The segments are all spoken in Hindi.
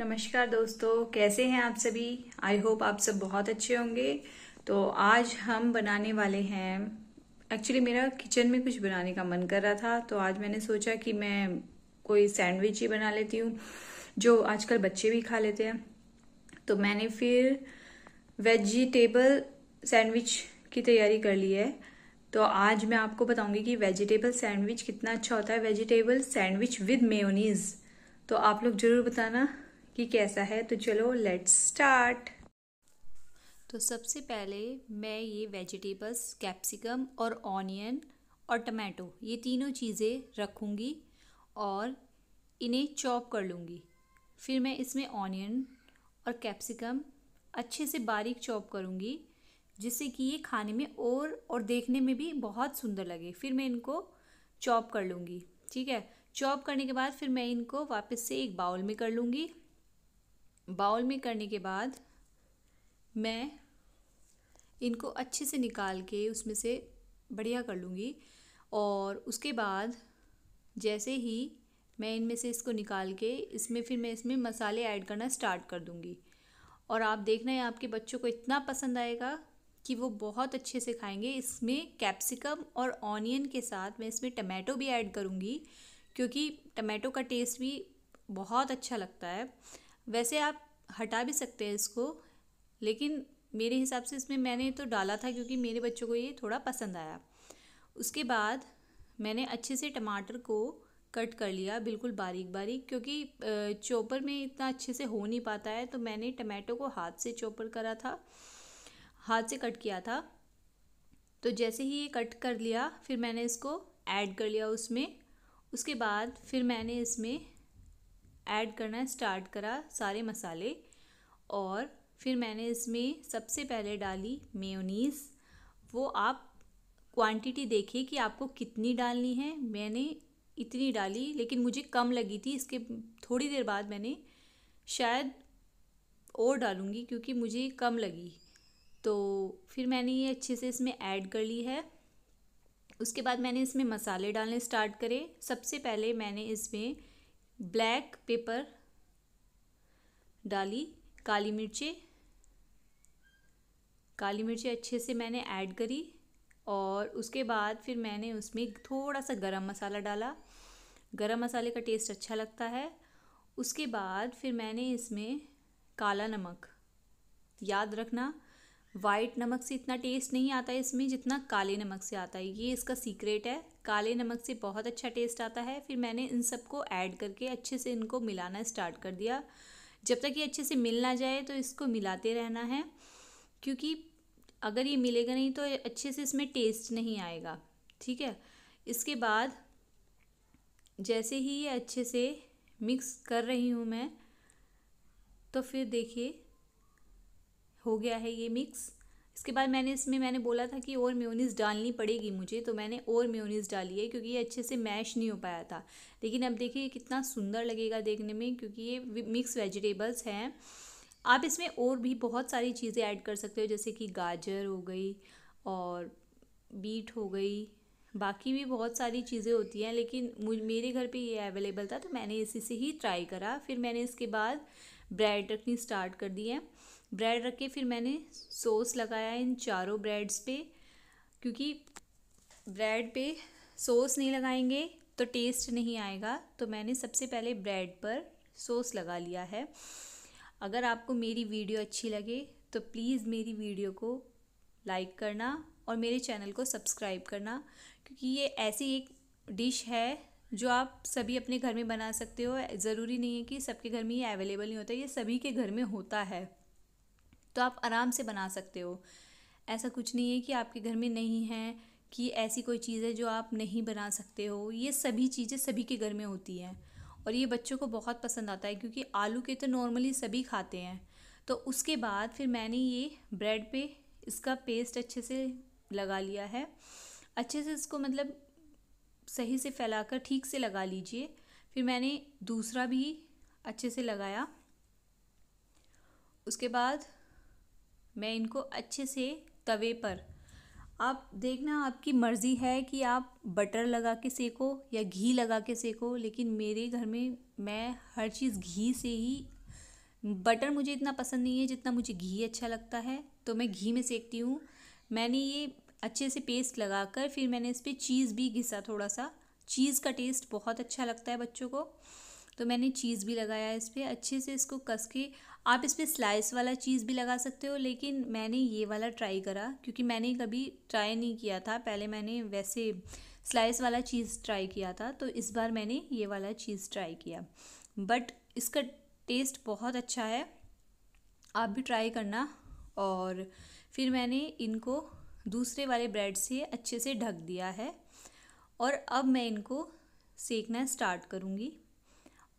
नमस्कार दोस्तों कैसे हैं आप सभी आई होप आप सब बहुत अच्छे होंगे तो आज हम बनाने वाले हैं एक्चुअली मेरा किचन में कुछ बनाने का मन कर रहा था तो आज मैंने सोचा कि मैं कोई सैंडविच ही बना लेती हूँ जो आजकल बच्चे भी खा लेते हैं तो मैंने फिर वेजिटेबल सैंडविच की तैयारी कर ली है तो आज मैं आपको बताऊंगी कि वेजिटेबल सैंडविच कितना अच्छा होता है वेजिटेबल सैंडविच विद मेयोनीज तो आप लोग जरूर बताना कि कैसा है तो चलो लेट्स स्टार्ट तो सबसे पहले मैं ये वेजिटेबल्स कैप्सिकम और ऑनियन और टमाटो ये तीनों चीज़ें रखूँगी और इन्हें चॉप कर लूँगी फिर मैं इसमें ऑनियन और कैप्सिकम अच्छे से बारीक चॉप करूँगी जिससे कि ये खाने में और और देखने में भी बहुत सुंदर लगे फिर मैं इनको चॉप कर लूँगी ठीक है चॉप करने के बाद फिर मैं इनको वापस से एक बाउल में कर लूँगी बाउल में करने के बाद मैं इनको अच्छे से निकाल के उसमें से बढ़िया कर लूँगी और उसके बाद जैसे ही मैं इनमें से इसको निकाल के इसमें फिर मैं इसमें मसाले ऐड करना स्टार्ट कर दूँगी और आप देखना है आपके बच्चों को इतना पसंद आएगा कि वो बहुत अच्छे से खाएंगे इसमें कैप्सिकम और ऑनियन के साथ मैं इसमें टमाटो भी ऐड करूँगी क्योंकि टमाटो का टेस्ट भी बहुत अच्छा लगता है वैसे आप हटा भी सकते हैं इसको लेकिन मेरे हिसाब से इसमें मैंने तो डाला था क्योंकि मेरे बच्चों को ये थोड़ा पसंद आया उसके बाद मैंने अच्छे से टमाटर को कट कर लिया बिल्कुल बारीक बारीक क्योंकि चॉपर में इतना अच्छे से हो नहीं पाता है तो मैंने टमाटो को हाथ से चॉपर करा था हाथ से कट किया था तो जैसे ही ये कट कर लिया फिर मैंने इसको ऐड कर लिया उसमें उसके बाद फिर मैंने इसमें ऐड करना स्टार्ट करा सारे मसाले और फिर मैंने इसमें सबसे पहले डाली मेयोनीज़ वो आप क्वांटिटी देखिए कि आपको कितनी डालनी है मैंने इतनी डाली लेकिन मुझे कम लगी थी इसके थोड़ी देर बाद मैंने शायद और डालूँगी क्योंकि मुझे कम लगी तो फिर मैंने ये अच्छे से इसमें ऐड कर ली है उसके बाद मैंने इसमें मसाले डालने स्टार्ट करे सबसे पहले मैंने इसमें ब्लैक पेपर डाली काली मिर्चें काली मिर्चें अच्छे से मैंने ऐड करी और उसके बाद फिर मैंने उसमें थोड़ा सा गरम मसाला डाला गरम मसाले का टेस्ट अच्छा लगता है उसके बाद फिर मैंने इसमें काला नमक याद रखना वाइट नमक से इतना टेस्ट नहीं आता है इसमें जितना काले नमक से आता है ये इसका सीक्रेट है काले नमक से बहुत अच्छा टेस्ट आता है फिर मैंने इन सबको ऐड करके अच्छे से इनको मिलाना स्टार्ट कर दिया जब तक ये अच्छे से मिल ना जाए तो इसको मिलाते रहना है क्योंकि अगर ये मिलेगा नहीं तो अच्छे से इसमें टेस्ट नहीं आएगा ठीक है इसके बाद जैसे ही ये अच्छे से मिक्स कर रही हूँ मैं तो फिर देखिए हो गया है ये मिक्स इसके बाद मैंने इसमें मैंने बोला था कि और म्योनीस डालनी पड़ेगी मुझे तो मैंने और म्योनीस डाली है क्योंकि ये अच्छे से मैश नहीं हो पाया था लेकिन अब देखिए कितना सुंदर लगेगा देखने में क्योंकि ये मिक्स वेजिटेबल्स हैं आप इसमें और भी बहुत सारी चीज़ें ऐड कर सकते हो जैसे कि गाजर हो गई और बीट हो गई बाकी भी बहुत सारी चीज़ें होती हैं लेकिन मेरे घर पे ये अवेलेबल था तो मैंने इसी से ही ट्राई करा फिर मैंने इसके बाद ब्रेड रखनी स्टार्ट कर दी है ब्रेड रख के फिर मैंने सॉस लगाया इन चारों ब्रेड्स पे क्योंकि ब्रेड पे सॉस नहीं लगाएंगे तो टेस्ट नहीं आएगा तो मैंने सबसे पहले ब्रेड पर सॉस लगा लिया है अगर आपको मेरी वीडियो अच्छी लगे तो प्लीज़ मेरी वीडियो को लाइक करना और मेरे चैनल को सब्सक्राइब करना क्योंकि ये ऐसी एक डिश है जो आप सभी अपने घर में बना सकते हो ज़रूरी नहीं है कि सबके घर में ये अवेलेबल नहीं होता ये सभी के घर में होता है तो आप आराम से बना सकते हो ऐसा कुछ नहीं है कि आपके घर में नहीं है कि ऐसी कोई चीज़ है जो आप नहीं बना सकते हो ये सभी चीज़ें सभी के घर में होती हैं और ये बच्चों को बहुत पसंद आता है क्योंकि आलू के तो नॉर्मली सभी खाते हैं तो उसके बाद फिर मैंने ये ब्रेड पे इसका पेस्ट अच्छे से लगा लिया है अच्छे से इसको मतलब सही से फैलाकर ठीक से लगा लीजिए फिर मैंने दूसरा भी अच्छे से लगाया उसके बाद मैं इनको अच्छे से तवे पर आप देखना आपकी मर्ज़ी है कि आप बटर लगा के सेको या घी लगा के सेको लेकिन मेरे घर में मैं हर चीज़ घी से ही बटर मुझे इतना पसंद नहीं है जितना मुझे घी अच्छा लगता है तो मैं घी में सेकती हूँ मैंने ये अच्छे से पेस्ट लगाकर फिर मैंने इस पर चीज़ भी घिसा थोड़ा सा चीज़ का टेस्ट बहुत अच्छा लगता है बच्चों को तो मैंने चीज़ भी लगाया इस पर अच्छे से इसको कस के आप इस पर स्लाइस वाला चीज़ भी लगा सकते हो लेकिन मैंने ये वाला ट्राई करा क्योंकि मैंने कभी ट्राई नहीं किया था पहले मैंने वैसे स्लाइस वाला चीज़ ट्राई किया था तो इस बार मैंने ये वाला चीज़ ट्राई किया बट इसका टेस्ट बहुत अच्छा है आप भी ट्राई करना और फिर मैंने इनको दूसरे वाले ब्रेड से अच्छे से ढक दिया है और अब मैं इनको सेकना स्टार्ट करूँगी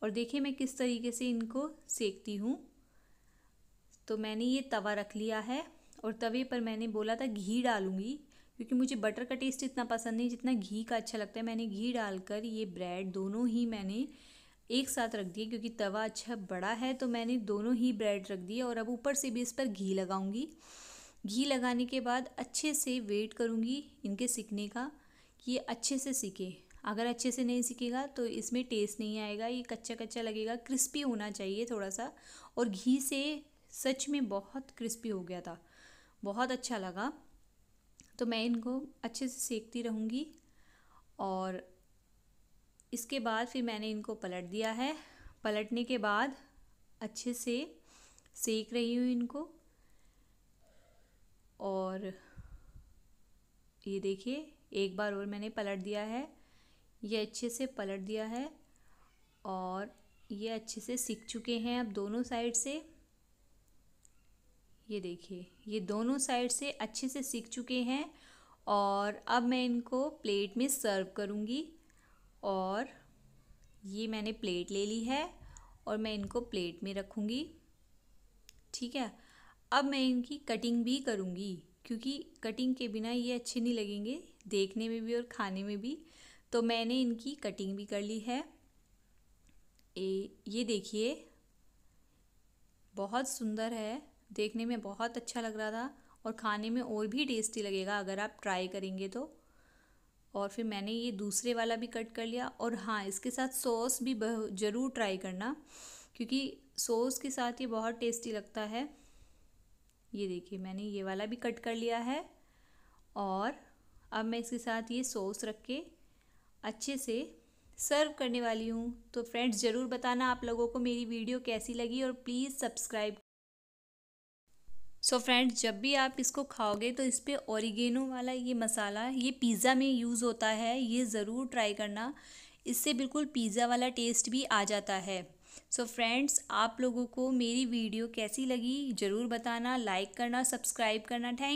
और देखिए मैं किस तरीके से इनको सेकती हूँ तो मैंने ये तवा रख लिया है और तवे पर मैंने बोला था घी डालूँगी क्योंकि मुझे बटर का टेस्ट इतना पसंद नहीं जितना घी का अच्छा लगता है मैंने घी डालकर ये ब्रेड दोनों ही मैंने एक साथ रख दिए क्योंकि तवा अच्छा बड़ा है तो मैंने दोनों ही ब्रेड रख दिए और अब ऊपर से भी इस पर घी लगाऊँगी घी लगाने के बाद अच्छे से वेट करूँगी इनके सीखने का कि ये अच्छे से सीखे अगर अच्छे से नहीं सीखेगा तो इसमें टेस्ट नहीं आएगा ये कच्चा कच्चा लगेगा क्रिस्पी होना चाहिए थोड़ा सा और घी से सच में बहुत क्रिस्पी हो गया था बहुत अच्छा लगा तो मैं इनको अच्छे से सेकती रहूँगी और इसके बाद फिर मैंने इनको पलट दिया है पलटने के बाद अच्छे से सेक रही हूँ इनको और ये देखिए एक बार और मैंने पलट दिया है ये अच्छे से पलट दिया है और ये अच्छे से सीख चुके हैं अब दोनों साइड से ये देखिए ये दोनों साइड से अच्छे से सीख चुके हैं और अब मैं इनको प्लेट में सर्व करूँगी और ये मैंने प्लेट ले ली है और मैं इनको प्लेट में रखूँगी ठीक है अब मैं इनकी कटिंग भी करूँगी क्योंकि कटिंग के बिना ये अच्छे नहीं लगेंगे देखने में भी और खाने में भी तो मैंने इनकी कटिंग भी कर ली है ए, ये देखिए बहुत सुंदर है देखने में बहुत अच्छा लग रहा था और खाने में और भी टेस्टी लगेगा अगर आप ट्राई करेंगे तो और फिर मैंने ये दूसरे वाला भी कट कर लिया और हाँ इसके साथ सॉस भी ज़रूर ट्राई करना क्योंकि सॉस के साथ ये बहुत टेस्टी लगता है ये देखिए मैंने ये वाला भी कट कर लिया है और अब मैं इसके साथ ये सॉस रख के अच्छे से सर्व करने वाली हूँ तो फ्रेंड्स ज़रूर बताना आप लोगों को मेरी वीडियो कैसी लगी और please subscribe so so friends जब भी आप इसको खाओगे तो इस पर ओरिगेनो वाला ये मसाला ये पिज़्ज़ा में यूज़ होता है ये ज़रूर ट्राई करना इससे बिल्कुल पिज़्ज़ा वाला टेस्ट भी आ जाता है सो so फ्रेंड्स आप लोगों को मेरी वीडियो कैसी लगी ज़रूर बताना लाइक करना सब्सक्राइब करना थैंक